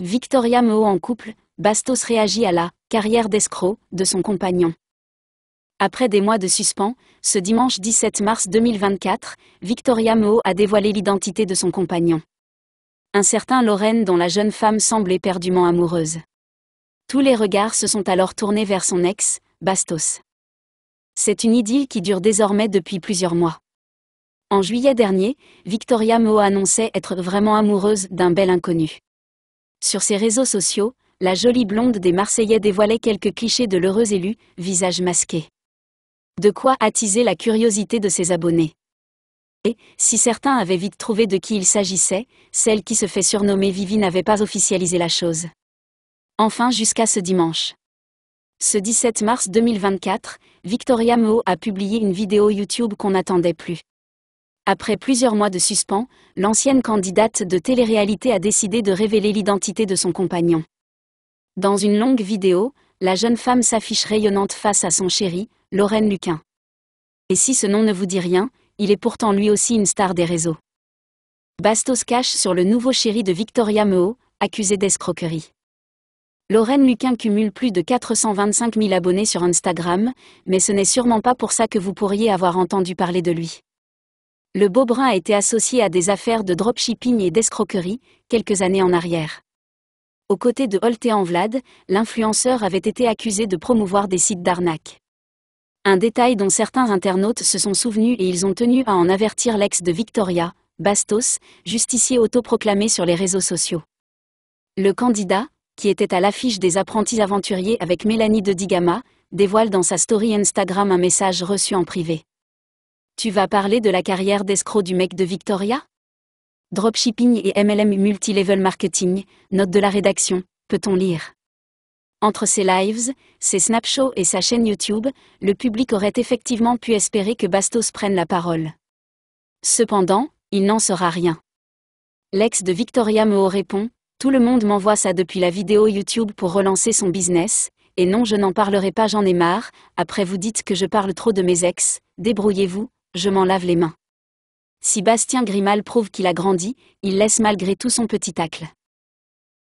Victoria Moho en couple, Bastos réagit à la carrière d'escroc de son compagnon. Après des mois de suspens, ce dimanche 17 mars 2024, Victoria Moho a dévoilé l'identité de son compagnon. Un certain Lorraine dont la jeune femme semble éperdument amoureuse. Tous les regards se sont alors tournés vers son ex, Bastos. C'est une idylle qui dure désormais depuis plusieurs mois. En juillet dernier, Victoria Moho annonçait être vraiment amoureuse d'un bel inconnu. Sur ses réseaux sociaux, la jolie blonde des Marseillais dévoilait quelques clichés de l'heureux élu, visage masqué. De quoi attiser la curiosité de ses abonnés. Et, si certains avaient vite trouvé de qui il s'agissait, celle qui se fait surnommer Vivi n'avait pas officialisé la chose. Enfin jusqu'à ce dimanche. Ce 17 mars 2024, Victoria Mo a publié une vidéo YouTube qu'on n'attendait plus. Après plusieurs mois de suspens, l'ancienne candidate de télé-réalité a décidé de révéler l'identité de son compagnon. Dans une longue vidéo, la jeune femme s'affiche rayonnante face à son chéri, Lorraine Luquin. Et si ce nom ne vous dit rien, il est pourtant lui aussi une star des réseaux. Bastos cache sur le nouveau chéri de Victoria Meo, accusé d'escroquerie. Lorraine Luquin cumule plus de 425 000 abonnés sur Instagram, mais ce n'est sûrement pas pour ça que vous pourriez avoir entendu parler de lui. Le beau brun a été associé à des affaires de dropshipping et d'escroquerie, quelques années en arrière. Aux côtés de en Vlad, l'influenceur avait été accusé de promouvoir des sites d'arnaque. Un détail dont certains internautes se sont souvenus et ils ont tenu à en avertir l'ex de Victoria, Bastos, justicier autoproclamé sur les réseaux sociaux. Le candidat, qui était à l'affiche des apprentis aventuriers avec Mélanie de Digama, dévoile dans sa story Instagram un message reçu en privé. Tu vas parler de la carrière d'escroc du mec de Victoria Dropshipping et MLM Multilevel Marketing, note de la rédaction, peut-on lire entre ses lives, ses snapshots et sa chaîne YouTube, le public aurait effectivement pu espérer que Bastos prenne la parole. Cependant, il n'en sera rien. L'ex de Victoria me répond Tout le monde m'envoie ça depuis la vidéo YouTube pour relancer son business, et non, je n'en parlerai pas, j'en ai marre, après vous dites que je parle trop de mes ex, débrouillez-vous, je m'en lave les mains. Si Bastien Grimal prouve qu'il a grandi, il laisse malgré tout son petit tacle.